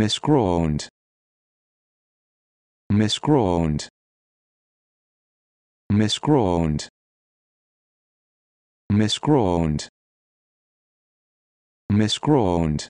misgrund misgrund misgrund misgrund misgrund